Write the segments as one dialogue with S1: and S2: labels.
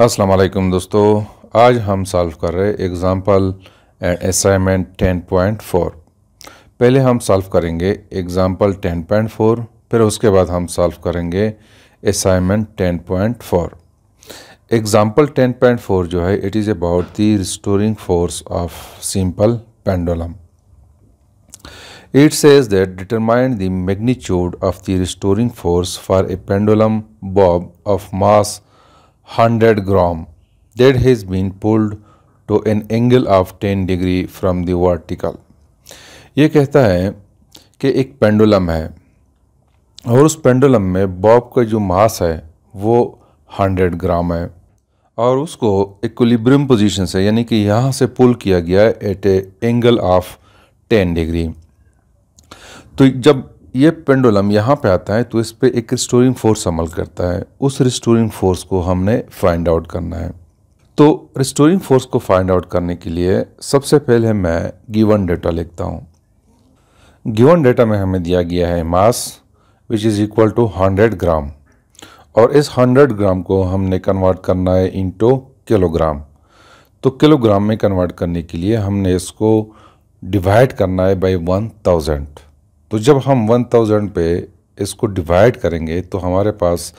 S1: अस्सलाम वालेकुम दोस्तों आज हम सॉल्व कर रहे example and assignment ten point four पहले हम सॉल्व करेंगे एग्ज़ाम्पल टेन पॉइंट फोर फिर उसके बाद हम सॉल्व करेंगे assignment ten point four example ten point four जो है it is about the restoring force of simple pendulum it says that determine the magnitude of the restoring force for a pendulum bob of mass hundred gram that has been pulled to an angle of ten degree from the vertical. ये कहता है कि एक pendulum है और उस pendulum में Bob का जो मास है वो हंड्रेड ग्राम है और उसको एक इक्विलिब्रियम पोजिशन से यानी कि यहाँ से पुल किया गया है at a angle of ten degree तो जब ये पेंडुलम यहाँ पे आता है तो इस पर एक रिस्टोरिंग फोर्स अमल करता है उस रिस्टोरिंग फोर्स को हमने फाइंड आउट करना है तो रिस्टोरिंग फोर्स को फाइंड आउट करने के लिए सबसे पहले मैं गिवन डेटा लिखता हूँ गिवन डेटा में हमें दिया गया है mass which is equal to hundred gram और इस हंड्रेड ग्राम को हमने कन्वर्ट करना है इंटू किलोग्राम तो किलोग्राम में कन्वर्ट करने के लिए हमने इसको डिवाइड करना है बाई वन थाउजेंड तो जब हम वन थाउजेंड पे इसको डिवाइड करेंगे तो हमारे पास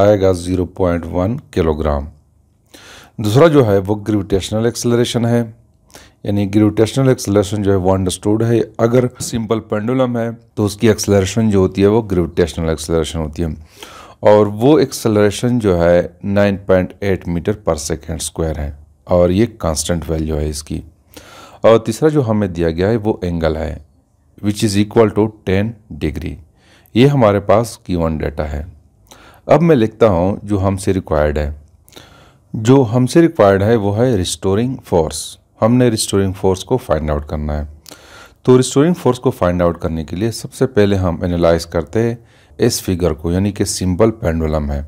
S1: आएगा ज़ीरो पॉइंट वन किलोग्राम दूसरा जो है वो ग्रेविटेशनल एक्सलरेशन है यानी ग्रेविटेशनल एक्सलरेशन जो है वो अंडरस्टूड है अगर सिंपल पेंडुलम है तो उसकी एक्सलरेशन जो होती है वो ग्रेविटेशनल एक्सलरेशन होती है और वो एक्सलरेशन जो है 9.8 मीटर पर सेकेंड स्क्वायर है और ये कांस्टेंट वैल्यू है इसकी और तीसरा जो हमें दिया गया है वो एंगल है which is equal to ten degree ये हमारे पास गिवन डेटा है अब मैं लिखता हूँ जो हमसे रिक्वायर्ड है जो हमसे रिक्वायर्ड है वो है रिस्टोरिंग फोर्स हमने रिस्टोरिंग फोर्स को फाइंड आउट करना है तो रिस्टोरिंग फोर्स को फाइंड आउट करने के लिए सबसे पहले हम एनालाइज करते हैं इस फिगर को यानी कि सिंपल पेंडुलम है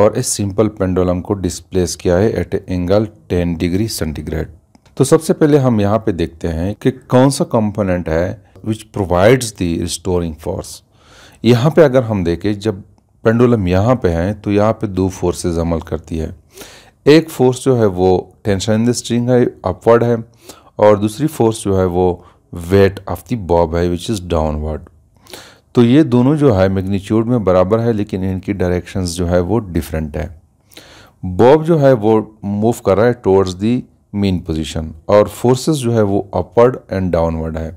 S1: और इस सिंपल पेंडुलम को डिस्प्लेस किया है at a angle 10 degree centigrade तो सबसे पहले हम यहाँ पे देखते हैं कि कौन सा कंपोनेंट है which provides the restoring force यहाँ पे अगर हम देखें जब पेंडुलम यहाँ पे हैं तो यहाँ पे दो फोर्सेस अमल करती है एक फोर्स जो है वो टेंशन इन द स्ट्रिंग है अपवर्ड है और दूसरी फोर्स जो है वो वेट ऑफ द बॉब है विच इज़ डाउनवर्ड तो ये दोनों जो है मैग्नीट्यूड में बराबर है लेकिन इनकी डायरेक्शंस जो है वो डिफरेंट है बॉब जो है वो मूव कर रहा है टोवर्ड्स दी मेन पोजीशन और फोर्सेस जो है वो अपवर्ड एंड डाउनवर्ड है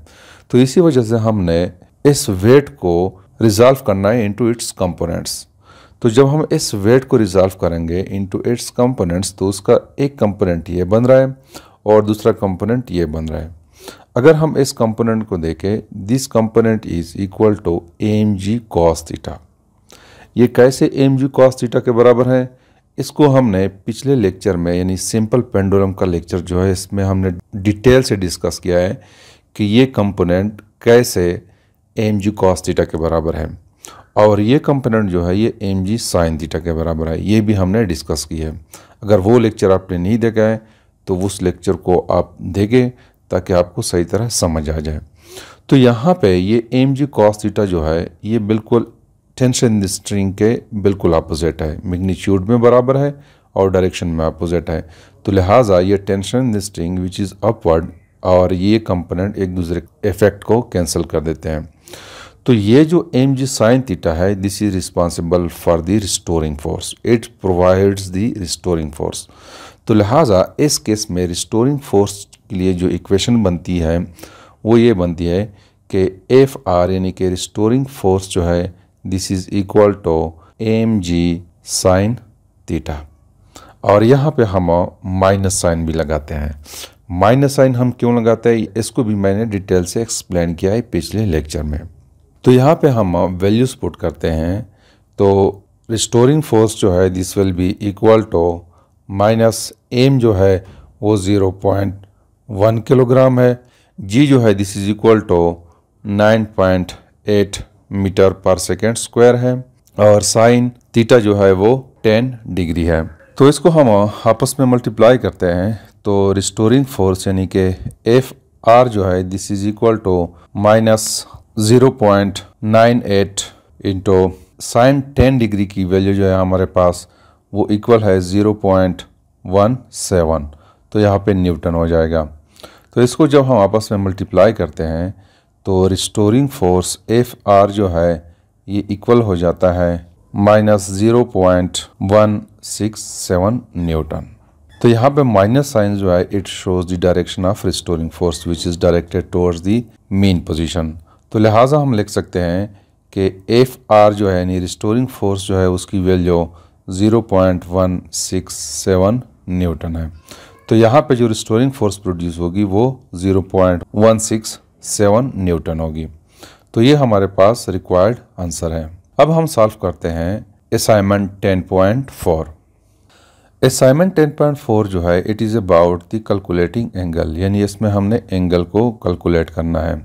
S1: तो इसी वजह से हमने इस वेट को रिजॉल्व करना है इनटू इट्स कंपोनेंट्स तो जब हम इस वेट को रिजॉल्व करेंगे इनटू इट्स कंपोनेंट्स तो उसका एक कंपोनेंट ये बन रहा है और दूसरा कंपोनेंट ये बन रहा है अगर हम इस कंपोनेंट को देखें this component is equal to M G cos theta ये कैसे एम जी कॉस थीटा के बराबर है इसको हमने पिछले लेक्चर में यानी सिंपल पेंडुलम का लेक्चर जो है इसमें हमने डिटेल से डिस्कस किया है कि ये कंपोनेंट कैसे एम जी कॉस थीटा के बराबर है और ये कंपोनेंट जो है ये एम जी साइन थीटा के बराबर है ये भी हमने डिस्कस की है अगर वो लेक्चर आपने नहीं देखा है तो उस लेक्चर को आप देखें ताकि आपको सही तरह समझ आ जाए तो यहाँ पे ये एम जी कॉस थीटा जो है ये बिल्कुल टेंशन स्ट्रिंग के बिल्कुल अपोजिट है मैग्नीट्यूड में बराबर है और डायरेक्शन में अपोजिट है तो लिहाजा ये tension string which is upward और ये कंपोनेंट एक दूसरे इफेक्ट को कैंसिल कर देते हैं तो ये जो एम जी साइन थीटा है this is responsible for the restoring force it provides the restoring force तो लिहाजा इस केस में रिस्टोरिंग फोर्स के लिए जो इक्वेशन बनती है वो ये बनती है कि एफ आर यानी कि रिस्टोरिंग फोर्स जो है this is equal to M G sine theta और यहाँ पे हम माइनस साइन भी लगाते हैं माइनस साइन हम क्यों लगाते हैं इसको भी मैंने डिटेल से एक्सप्लेन किया है पिछले लेक्चर में तो यहाँ पे हम वैल्यूज़ पुट करते हैं तो रिस्टोरिंग फोर्स जो है this will be equal to minus M जो है वो ज़ीरो पॉइंट वन किलोग्राम है जी जो है this is equal to nine point eight metre per second square है और साइन थीटा जो है वो टेन डिग्री है तो इसको हम आपस में मल्टीप्लाई करते हैं तो रिस्टोरिंग फोर्स यानी कि एफ आर जो है this is equal to minus zero point nine eight into sine ten degree की वैल्यू जो है हमारे पास वो इक्वल है ज़ीरो पॉइंट वन सेवन तो यहाँ पे न्यूटन हो जाएगा तो इसको जब हम आपस में मल्टीप्लाई करते हैं तो रिस्टोरिंग फोर्स एफ आर जो है ये इक्वल हो जाता है minus zero point one six seven newton तो यहाँ पे माइनस साइन जो है it shows the direction of restoring force which is directed towards the mean position तो लिहाजा हम लिख सकते हैं कि एफ आर जो है यानी रिस्टोरिंग फोर्स जो है उसकी value zero point one six seven newton है तो यहाँ पे जो रिस्टोरिंग फोर्स प्रोड्यूस होगी वो सेवन न्यूटन होगी तो ये हमारे पास रिक्वायर्ड आंसर है अब हम सॉल्व करते हैं assignment four assignment ten point four जो है it is about the calculating angle यानी इसमें हमने एंगल को कैलकुलेट करना है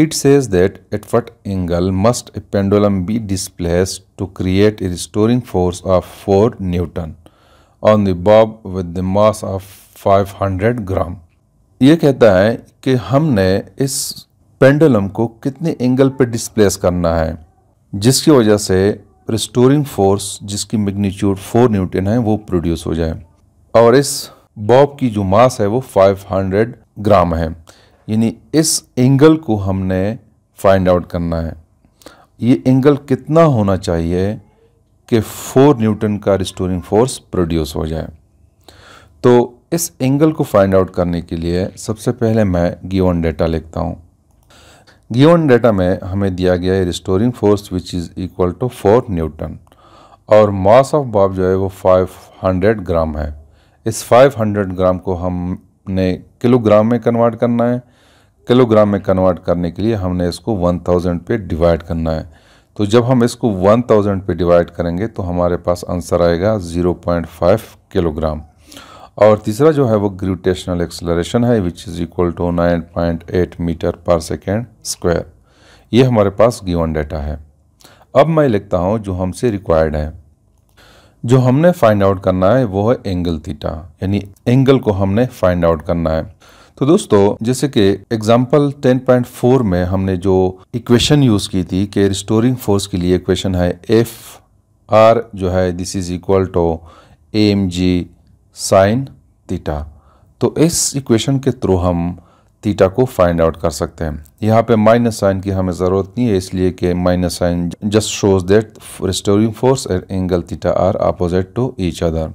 S1: it says that at what angle must a pendulum be displace to create a restoring force of four newton on the bob with the mass of five hundred gram ये कहता है कि हमने इस pendulum को कितने एंगल पर displace करना है जिसकी वजह से रिस्टोरिंग फोर्स जिसकी मैग्नीट्यूड फोर न्यूटन है वो प्रोड्यूस हो जाए और इस बॉब की जो मास है वो 500 ग्राम है यानी इस एंगल को हमने फाइंड आउट करना है ये एंगल कितना होना चाहिए कि फोर न्यूटन का रिस्टोरिंग फोर्स प्रोड्यूस हो जाए तो इस एंगल को फाइंड आउट करने के लिए सबसे पहले मैं गिवन डेटा लिखता हूँ गिवन डाटा में हमें दिया गया है restoring force which is equal to four newton और मास ऑफ बॉब जो है वो 500 ग्राम है इस 500 ग्राम को हमने किलोग्राम में कन्वर्ट करना है किलोग्राम में कन्वर्ट करने के लिए हमने इसको 1000 पे डिवाइड करना है तो जब हम इसको 1000 पे डिवाइड करेंगे तो हमारे पास आंसर आएगा 0.5 किलोग्राम और तीसरा जो है वो ग्रेविटेशनल एक्सलरेशन है which is equal to nine point eight metre per second square ये हमारे पास गिवन डेटा है अब मैं लिखता हूँ जो हमसे रिक्वायर्ड है जो हमने फाइंड आउट करना है वो है एंगल थीटा यानी एंगल को हमने फाइंड आउट करना है तो दोस्तों जैसे कि एग्जाम्पल 10.4 में हमने जो इक्वेशन यूज़ की थी कि रिस्टोरिंग फोर्स के लिए इक्वेशन है एफ आर जो है this is equal to M G sine theta तो इस इक्वेशन के थ्रू हम थीटा को फाइंड आउट कर सकते हैं यहाँ पे माइनस साइन की हमें ज़रूरत नहीं है इसलिए कि minus sine just shows that restoring force and angle theta are opposite to each other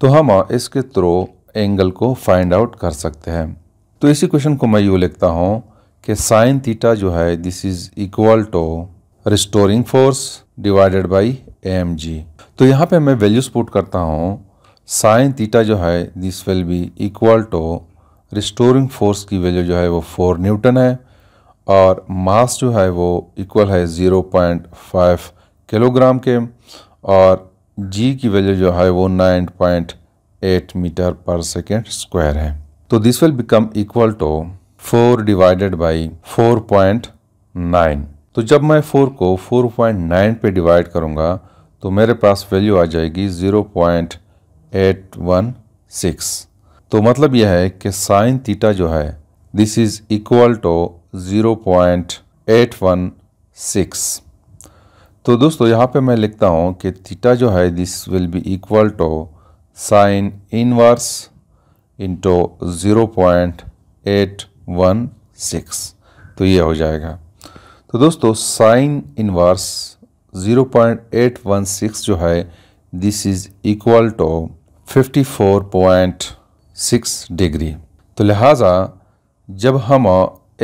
S1: तो हम इसके थ्रू एंगल को फाइंड आउट कर सकते हैं तो इसी क्वेश्चन को मैं यूँ लिखता हूँ कि साइन थीटा जो है this is equal to restoring force divided by M G तो यहाँ पे मैं वैल्यूज़ पुट करता हूँ साइन थीटा जो है this will be equal to restoring force की वैल्यू जो है वो फोर न्यूटन है और मास जो है वो इक्वल है ज़ीरो पॉइंट फाइव किलोग्राम के और जी की वैल्यू जो है वो nine point eight metre per second square है तो this will become equal to four divided by four point nine तो जब मैं फोर को फोर पॉइंट नाइन पे डिवाइड करूँगा तो मेरे पास वैल्यू आ जाएगी zero point eight one six तो मतलब यह है कि साइन थीटा जो है this is equal to zero point eight one six तो दोस्तों यहाँ पे मैं लिखता हूँ कि थीटा जो है this will be equal to sine inverse into zero point eight one six तो ये हो जाएगा तो दोस्तों sine inverse zero point eight one six जो है this is equal to 54.6 degree तो लिहाजा जब हम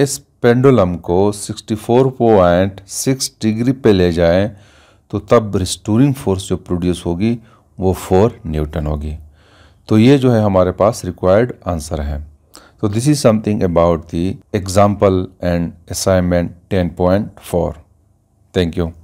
S1: इस पेंडुलम को 64.6 डिग्री पे ले जाएं तो तब रिस्टोरिंग फोर्स जो प्रोड्यूस होगी वो फोर न्यूटन होगी तो ये जो है हमारे पास रिक्वायर्ड आंसर है तो this is something about the example and assignment 10.4 thank you